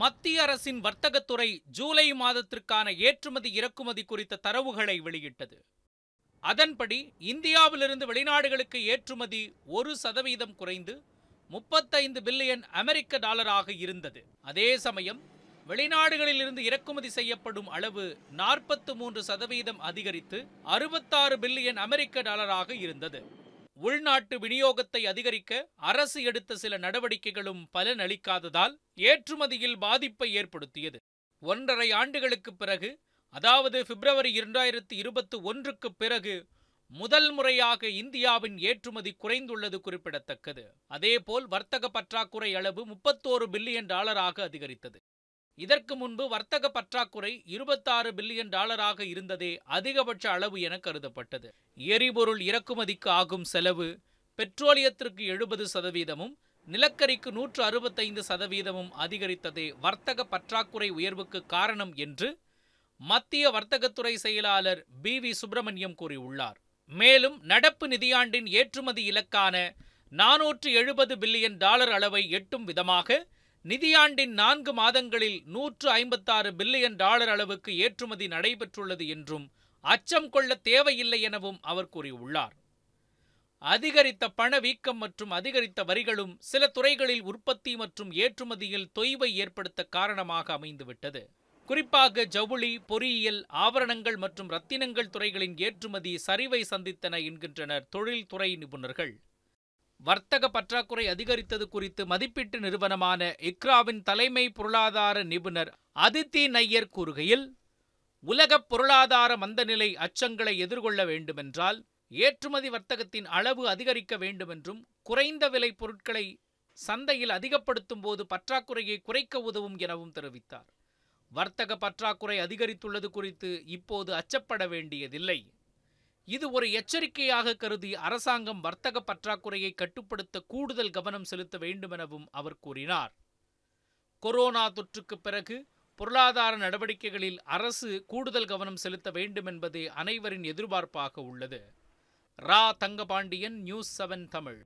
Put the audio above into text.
மத்திய அரசின் வர்த்தகத்துறை ஜூலை மாதத்திற்கான ஏற்றுமதி இறக்குமதி குறித்த தரவுகளை வெளியிட்டது அதன்படி இந்தியாவிலிருந்து வெளிநாடுகளுக்கு ஏற்றுமதி ஒரு சதவீதம் குறைந்து முப்பத்தைந்து பில்லியன் அமெரிக்க டாலராக இருந்தது அதே சமயம் வெளிநாடுகளிலிருந்து இறக்குமதி செய்யப்படும் அளவு நாற்பத்து மூன்று சதவீதம் அதிகரித்து அறுபத்தாறு பில்லியன் அமெரிக்க டாலராக இருந்தது உள்நாட்டு விநியோகத்தை அதிகரிக்க அரசு எடுத்த சில நடவடிக்கைகளும் பலனளிக்காததால் ஏற்றுமதியில் பாதிப்பை ஏற்படுத்தியது ஒன்றரை ஆண்டுகளுக்குப் பிறகு அதாவது பிப்ரவரி இரண்டாயிரத்தி இருபத்தி ஒன்றுக்கு பிறகு முதல் முறையாக இந்தியாவின் ஏற்றுமதி குறைந்துள்ளது குறிப்பிடத்தக்கது அதேபோல் வர்த்தக பற்றாக்குறை அளவு முப்பத்தோரு பில்லியன் டாலராக அதிகரித்தது இதற்கு முன்பு வர்த்தக பற்றாக்குறை இருபத்தாறு பில்லியன் டாலராக இருந்ததே அதிகபட்ச அளவு என கருதப்பட்டது எரிபொருள் இறக்குமதிக்கு ஆகும் செலவு பெட்ரோலியத்திற்கு எழுபது சதவீதமும் நிலக்கரிக்கு நூற்று அறுபத்தைந்து சதவீதமும் அதிகரித்ததே வர்த்தக பற்றாக்குறை உயர்வுக்கு காரணம் என்று மத்திய வர்த்தகத்துறை செயலாளர் பி வி சுப்பிரமணியம் கூறியுள்ளார் மேலும் நடப்பு நிதியாண்டின் ஏற்றுமதி இலக்கான நாநூற்று எழுபது பில்லியன் டாலர் அளவை எட்டும் விதமாக நிதியாண்டின் நான்கு மாதங்களில் நூற்று ஐம்பத்தாறு பில்லியன் டாலர் அளவுக்கு ஏற்றுமதி நடைபெற்றுள்ளது என்றும் அச்சம் கொள்ள தேவையில்லை எனவும் அவர் கூறியுள்ளார் அதிகரித்த பணவீக்கம் மற்றும் அதிகரித்த வரிகளும் சில துறைகளில் உற்பத்தி மற்றும் ஏற்றுமதியில் தொய்வை ஏற்படுத்த காரணமாக அமைந்துவிட்டது குறிப்பாக ஜவுளி பொறியியல் ஆபரணங்கள் மற்றும் ரத்தினங்கள் துறைகளின் ஏற்றுமதி சரிவை சந்தித்தன என்கின்றனர் தொழில்துறை நிபுணர்கள் வர்த்தக பற்றாக்குறை அதிகரித்தது குறித்து மதிப்பீட்டு நிறுவனமான இக்ராவின் தலைமை பொருளாதார நிபுணர் அதித்தி நையர் கூறுகையில் உலக பொருளாதார மந்தநிலை அச்சங்களை எதிர்கொள்ள வேண்டுமென்றால் ஏற்றுமதி வர்த்தகத்தின் அளவு அதிகரிக்க வேண்டுமென்றும் குறைந்த விலை பொருட்களை சந்தையில் அதிகப்படுத்தும் போது பற்றாக்குறையை குறைக்க உதவும் எனவும் தெரிவித்தார் வர்த்தக பற்றாக்குறை அதிகரித்துள்ளது குறித்து இப்போது அச்சப்பட வேண்டியதில்லை இது ஒரு எச்சரிக்கையாக கருதி அரசாங்கம் வர்த்தக பற்றாக்குறையை கட்டுப்படுத்த கூடுதல் கவனம் செலுத்த வேண்டுமெனவும் அவர் கூறினார் கொரோனா தொற்றுக்கு பிறகு பொருளாதார நடவடிக்கைகளில் அரசு கூடுதல் கவனம் செலுத்த வேண்டும் என்பதே அனைவரின் எதிர்பார்ப்பாக உள்ளது ரா தங்கபாண்டியன் நியூஸ் செவன் தமிழ்